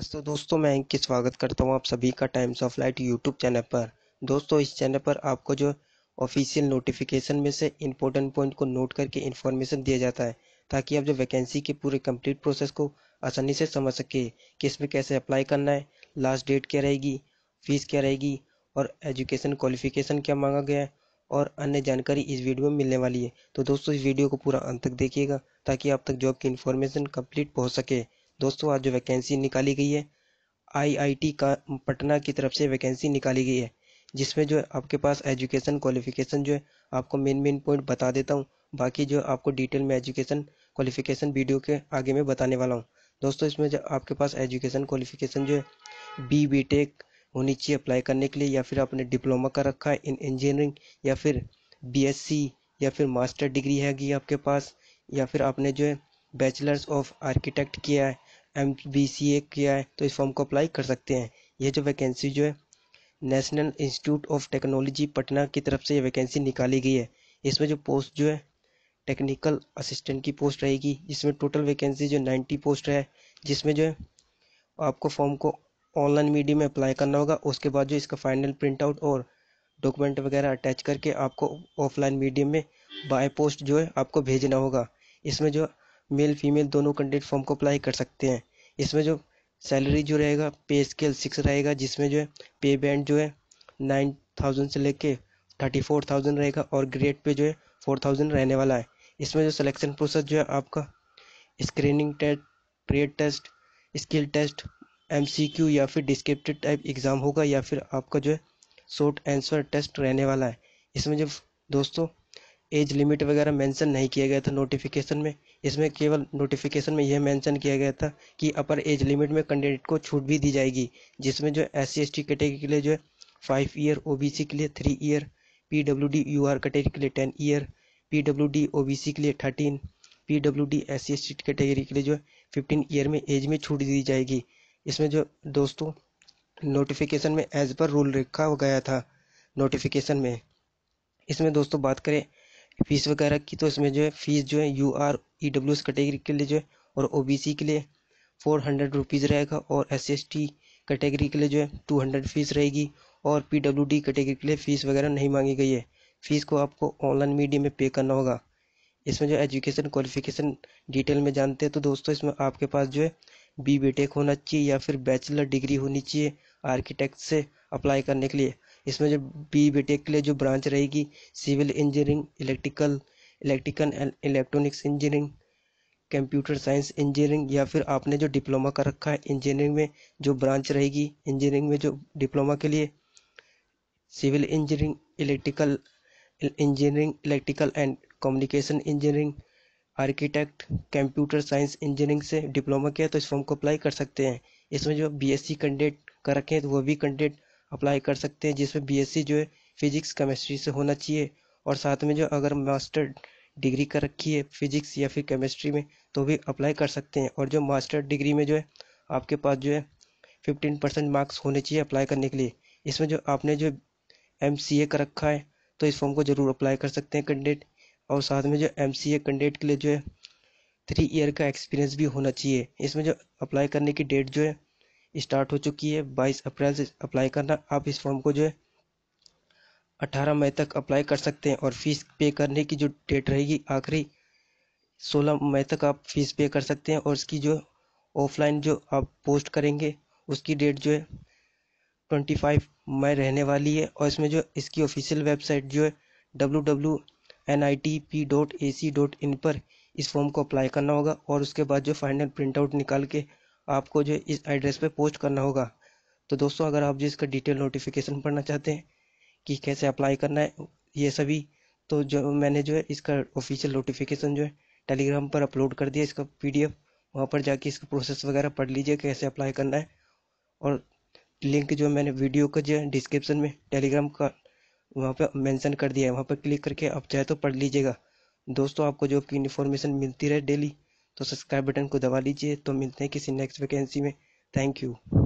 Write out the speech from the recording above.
नमस्ते दोस्तों मैं इनकी स्वागत करता हूं आप सभी का Times of Light YouTube channel पर दोस्तों इस चैनल पर आपको जो ऑफिशियल नोटिफिकेशन में से इम्पोर्टेंट पॉइंट को नोट करके इन्फॉर्मेशन दिया जाता है ताकि आप जो वैकेंसी के पूरे कंप्लीट प्रोसेस को आसानी से समझ सके कि इसमें कैसे अप्लाई करना है लास्ट डेट क्या रहेगी फीस क्या रहेगी और एजुकेशन क्वालिफिकेशन क्या मांगा गया है और अन्य जानकारी इस वीडियो में मिलने वाली है तो दोस्तों इस वीडियो को पूरा अंत तक देखिएगा ताकि आप तक जॉब की इन्फॉर्मेशन कम्प्लीट पहुँच सके दोस्तों आज जो वैकेंसी निकाली गई है आईआईटी का पटना की तरफ से वैकेंसी निकाली गई है जिसमें जो आपके पास एजुकेशन क्वालिफिकेशन जो है आपको मेन मेन पॉइंट बता देता हूँ बाकी जो आपको डिटेल में एजुकेशन क्वालिफिकेशन वीडियो के आगे में बताने वाला हूँ दोस्तों इसमें जो आपके पास एजुकेशन क्वालिफिकेशन जो है बी बी टेक होनी चाहिए अप्लाई करने के लिए या फिर आपने डिप्लोमा कर रखा है इन इंजीनियरिंग या फिर बीएससी या फिर मास्टर डिग्री हैगी आपके पास या फिर आपने जो है बैचलर्स ऑफ आर्किटेक्ट किया है एम बी सी ए किया है तो इस फॉर्म को अप्लाई कर सकते हैं ये जो वैकेंसी जो है National Institute of Technology Patna की तरफ से ये वैकेंसी निकाली गई है इसमें जो पोस्ट जो है टेक्निकल असिस्टेंट की पोस्ट रहेगी इसमें टोटल वैकेंसी जो नाइन्टी पोस्ट है जिसमें जो है आपको फॉर्म को ऑनलाइन मीडिया में अप्लाई करना होगा उसके बाद जो इसका फाइनल प्रिंट आउट और डॉक्यूमेंट वगैरह अटैच करके आपको ऑफलाइन मीडियम में बाय पोस्ट जो है आपको भेजना होगा इसमें जो मेल फीमेल दोनों कैंडिडेट फॉर्म को अप्लाई कर सकते हैं इसमें जो सैलरी जो रहेगा पे स्केल सिक्स रहेगा जिसमें जो है पे बैंड जो है नाइन थाउजेंड से लेके थर्टी फोर थाउजेंड रहेगा और ग्रेड पे जो है फोर थाउजेंड रहने वाला है इसमें जो सिलेक्शन प्रोसेस जो है आपका screening test trade test skill test M या फिर डिस्क्रिप्टिव टाइप एग्ज़ाम होगा या फिर आपका जो है शॉर्ट आंसर टेस्ट रहने वाला है इसमें जो दोस्तों एज लिमिट वगैरह मेंशन नहीं किया गया था नोटिफिकेशन में इसमें केवल नोटिफिकेशन में यह मेंशन किया गया था कि अपर एज लिमिट में कैंडिडेट को छूट भी दी जाएगी जिसमें जो S C S T category के लिए जो है five year O B C के लिए three year P W D U R category के लिए ten year P W D O B C के लिए thirteen P W D S C S T category के लिए जो है फिफ्टीन ईयर में एज में छूट दी जाएगी इसमें जो दोस्तों नोटिफिकेशन में एज पर रूल रखा गया था नोटिफिकेशन में इसमें दोस्तों बात करें फीस वगैरह की तो इसमें जो है फीस जो है U R E W S category के लिए जो है और ओ बी सी के लिए फोर हंड्रेड रुपीज़ रहेगा और एस एस टी कैटेगरी के लिए जो है टू हंड्रेड फीस रहेगी और पी डब्ल्यू डी कैटेगरी के लिए फ़ीस वगैरह नहीं मांगी गई है फ़ीस को आपको ऑनलाइन मीडिया में पे करना होगा इसमें जो एजुकेशन क्वालिफिकेशन डिटेल में जानते हैं तो दोस्तों इसमें आपके पास जो है बी बी टेक होना चाहिए या फिर बैचलर डिग्री होनी चाहिए आर्किटेक्ट से अप्लाई करने के लिए इसमें जो बी बी टेक के लिए जो ब्रांच रहेगी civil engineering electrical electrical and electronics engineering computer science engineering या फिर आपने जो डिप्लोमा कर रखा है इंजीनियरिंग में जो ब्रांच रहेगी इंजीनियरिंग में जो डिप्लोमा के लिए civil engineering electrical engineering electrical and communication engineering architect computer science engineering से डिप्लोमा किया तो इस फॉर्म को अप्लाई कर सकते हैं इसमें जो सी कैंडिडेट e कर रखे हैं तो वो भी कैंडिडेट अप्लाई कर सकते हैं जिसमें बीएससी जो है फिजिक्स केमिस्ट्री से होना चाहिए और साथ में जो अगर मास्टर डिग्री कर रखी है फिजिक्स या फिर केमिस्ट्री में तो भी अप्लाई कर सकते हैं और जो मास्टर डिग्री में जो है आपके पास जो है फिफ्टीन परसेंट मार्क्स होने चाहिए अप्लाई करने के लिए इसमें जो आपने जो एम सी ए कर रखा है तो इस फॉर्म को ज़रूर अप्लाई कर सकते हैं कैंडिडेट और साथ में जो एम सी ए कैंडिडेट के लिए जो है थ्री ईयर का एक्सपीरियंस भी होना चाहिए इसमें जो अप्लाई करने की डेट जो है स्टार्ट हो चुकी है बाईस अप्रैल से अप्लाई करना आप इस फॉर्म को जो है अट्ठारह मई तक अप्लाई कर सकते हैं और फीस पे करने की जो डेट रहेगी आखिरी सोलह मई तक आप फीस पे कर सकते हैं और इसकी जो ऑफलाइन जो आप पोस्ट करेंगे उसकी डेट जो है ट्वेंटी फाइव मई रहने वाली है और इसमें जो इसकी ऑफिशियल वेबसाइट जो है W W N I T P dot A C dot in पर इस फॉर्म को अप्लाई करना होगा और उसके बाद जो फाइनल प्रिंट आउट निकाल के आपको जो इस एड्रेस पे पोस्ट करना होगा तो दोस्तों अगर आप जिसका डिटेल नोटिफिकेशन पढ़ना चाहते हैं कि कैसे अप्लाई करना है ये सभी तो जो मैंने जो है इसका ऑफिशियल नोटिफिकेशन जो है टेलीग्राम पर अपलोड कर दिया इसका पी डी एफ वहाँ पर जाके इसका प्रोसेस वगैरह पढ़ लीजिए कैसे अप्लाई करना है और लिंक जो मैंने वीडियो का जो डिस्क्रिप्शन में टेलीग्राम का वहाँ पर मेंशन कर दिया है वहाँ पर क्लिक करके आप चाहे तो पढ़ लीजिएगा दोस्तों आपको जो की इन्फॉर्मेशन मिलती रहे डेली तो सब्सक्राइब बटन को दबा लीजिए तो मिलते हैं किसी नेक्स्ट वैकेंसी में थैंक यू